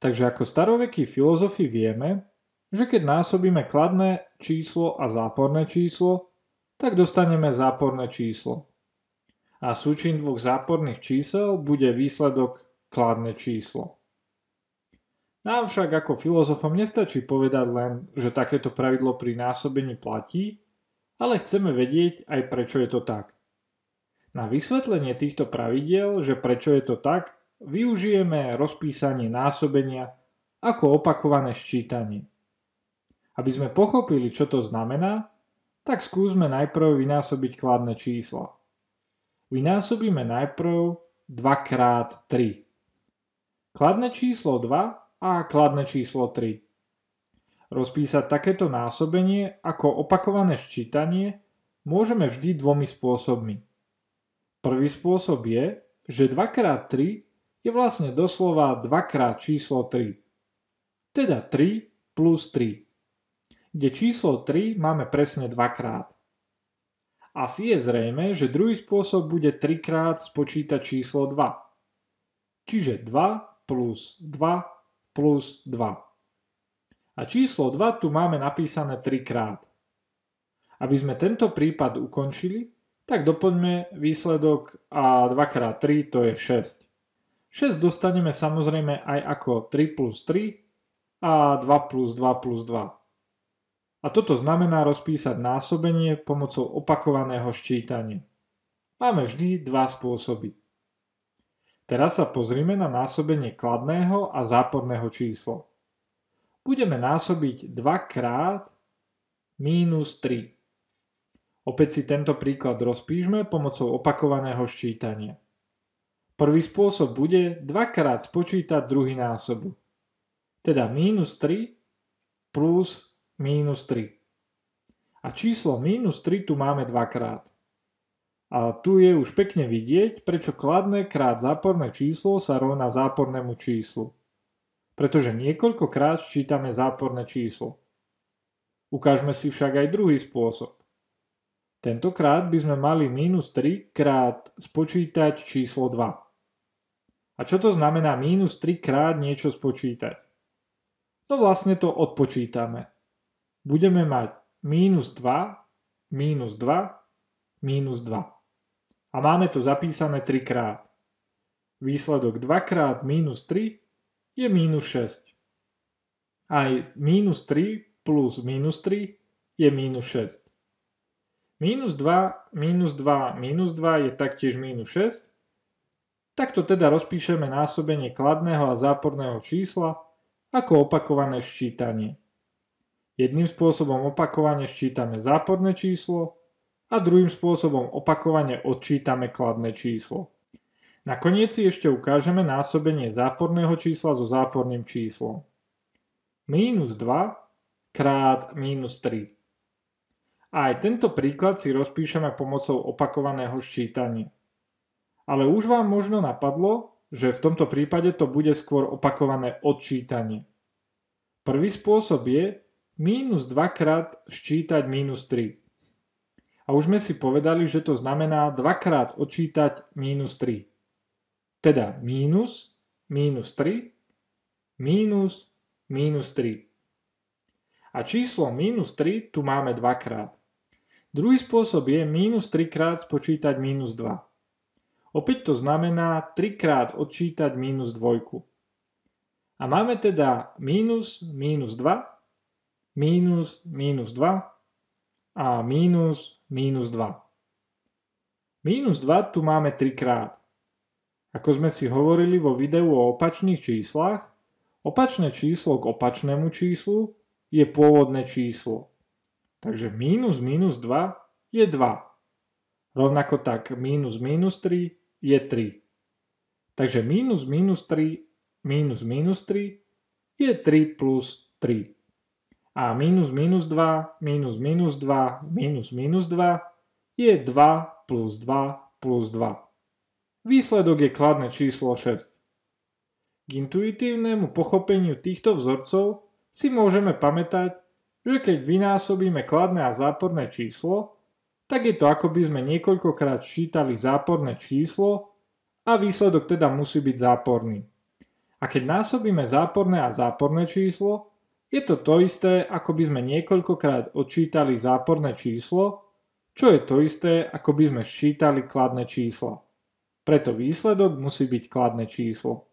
Takže ako starovekí filozofi vieme, že keď násobíme kladné číslo a záporné číslo, tak dostaneme záporné číslo. A súčin dvoch záporných čísel bude výsledok kladné číslo. Nám však ako filozofom nestačí povedať len, že takéto pravidlo pri násobení platí, ale chceme vedieť aj prečo je to tak. Na vysvetlenie týchto pravidiel, že prečo je to tak, využijeme rozpísanie násobenia ako opakované ščítanie. Aby sme pochopili, čo to znamená, tak skúsme najprv vynásobiť kladné čísla. Vynásobíme najprv 2 krát 3. Kladné číslo 2 a kladné číslo 3. Rozpísať takéto násobenie ako opakované ščítanie môžeme vždy dvomi spôsobmi. Prvý spôsob je, že 2 krát 3 je vlastne doslova 2 krát číslo 3. Teda 3 plus 3, kde číslo 3 máme presne 2 krát. Asi je zrejme, že druhý spôsob bude 3 krát spočítať číslo 2. Čiže 2 plus 2 plus 2. A číslo 2 tu máme napísané 3 krát. Aby sme tento prípad ukončili, tak doplňme výsledok a 2 x 3 to je 6. 6 dostaneme samozrejme aj ako 3 plus 3 a 2 plus 2 plus 2. A toto znamená rozpísať násobenie pomocou opakovaného ščítania. Máme vždy dva spôsoby. Teraz sa pozrime na násobenie kladného a záporného čísla. Budeme násobiť 2 krát mínus 3. Opäť si tento príklad rozpíšme pomocou opakovaného ščítania. Prvý spôsob bude dvakrát spočítať druhý násobu. Teda minus 3 plus minus 3. A číslo minus 3 tu máme dvakrát. A tu je už pekne vidieť, prečo kladné krát záporné číslo sa rovná zápornému číslu. Pretože niekoľkokrát čítame záporné číslo. Ukážme si však aj druhý spôsob. Tentokrát by sme mali minus 3 krát spočítať číslo 2. A čo to znamená mínus 3 krát niečo spočítať? No vlastne to odpočítame. Budeme mať mínus 2, mínus 2, mínus 2. A máme to zapísané 3 krát. Výsledok 2 krát mínus 3 je mínus 6. Aj mínus 3 plus mínus 3 je mínus 6. Mínus 2, mínus 2, mínus 2 je taktiež mínus 6 Takto teda rozpíšeme násobenie kladného a záporného čísla ako opakované ščítanie. Jedným spôsobom opakovane ščítame záporné číslo a druhým spôsobom opakovane odčítame kladné číslo. Nakoniec si ešte ukážeme násobenie záporného čísla so záporným číslom. Minus 2 krát minus 3. A aj tento príklad si rozpíšeme pomocou opakovaného ščítania ale už vám možno napadlo, že v tomto prípade to bude skôr opakované odčítanie. Prvý spôsob je minus 2 krát ščítať minus 3. A už sme si povedali, že to znamená 2 krát odčítať minus 3. Teda mínus, mínus 3, minus minus 3. A číslo minus 3 tu máme krát. Druhý spôsob je minus 3 krát spočítať minus 2. Opäť to znamená 3 krát odčítať minus 2. A máme teda minus, minus 2, minus, minus 2 a minus, minus 2. Minus 2 tu máme 3 krát. Ako sme si hovorili vo videu o opačných číslach, opačné číslo k opačnému číslu je pôvodné číslo. Takže minus minus 2 je 2. Rovnako tak minus minus 3 je 3. Takže minus minus 3 minus minus 3 je 3 plus 3. A minus minus 2 minus minus 2 minus minus 2 je 2 plus 2 plus 2. Výsledok je kladné číslo 6. K intuitívnemu pochopeniu týchto vzorcov si môžeme pamätať, že keď vynásobíme kladné a záporné číslo, tak je to ako by sme niekoľkokrát čítali záporné číslo a výsledok teda musí byť záporný. A keď násobíme záporné a záporné číslo, je to to isté, ako by sme niekoľkokrát odčítali záporné číslo, čo je to isté, ako by sme ščítali kladné čísla. Preto výsledok musí byť kladné číslo.